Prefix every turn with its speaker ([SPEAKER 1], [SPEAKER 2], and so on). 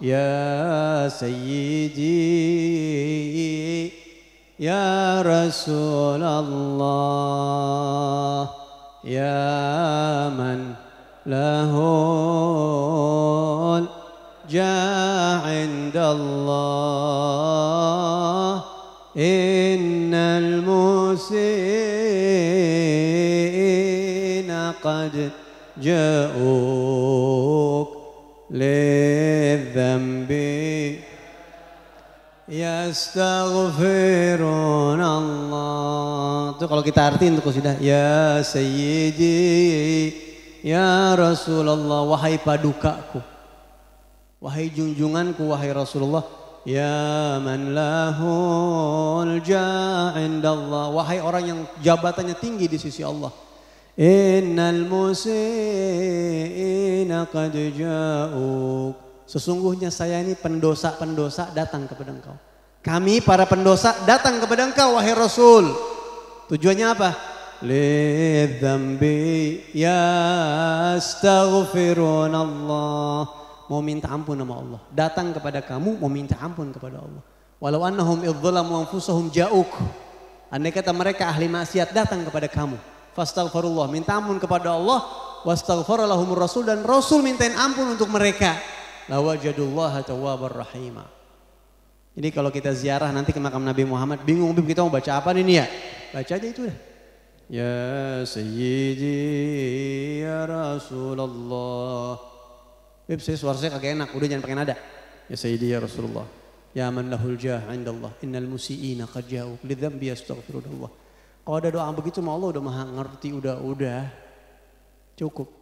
[SPEAKER 1] يا سيدي يا رسول الله يا من له جاء عند الله إن المسيئين قد جاءوك للذنب يستغفرون الله itu kalau kita artiin tuh sudah ya sayyidi ya Rasulullah wahai padukaku wahai junjunganku wahai Rasulullah ya man lahul ja'indallah wahai orang yang jabatannya tinggi di sisi Allah إن المسيئين قد جاءوك Sesungguhnya saya ini pendosa-pendosa datang kepada engkau. Kami para pendosa datang kepada engkau wahai Rasul. Tujuannya apa? Lidzambi yastaghfirun Allah. Mau minta ampun sama Allah. Datang kepada kamu mau minta ampun kepada Allah. Walau annahum idzalamu anfusahum ja'uk. Andai kata mereka ahli maksiat datang kepada kamu fastaghfirullah. Minta ampun kepada Allah, wastaghfaralahumur rasul dan rasul mintain ampun untuk mereka. Lawajadullah tawwabar rahima. Ini kalau kita ziarah nanti ke makam Nabi Muhammad, bingung bingung kita mau baca apa ini ya? Baca aja itu ya. Ya Sayyidi Ya Rasulullah Bib saya suara saya kagak enak, udah jangan pakai nada. Ya Sayyidi Ya Rasulullah Ya man lahul jah indallah Innal musi'ina qad ja'u Lidhambi astaghfirullah kalau ada doa begitu mau Allah udah maha ngerti, udah-udah cukup.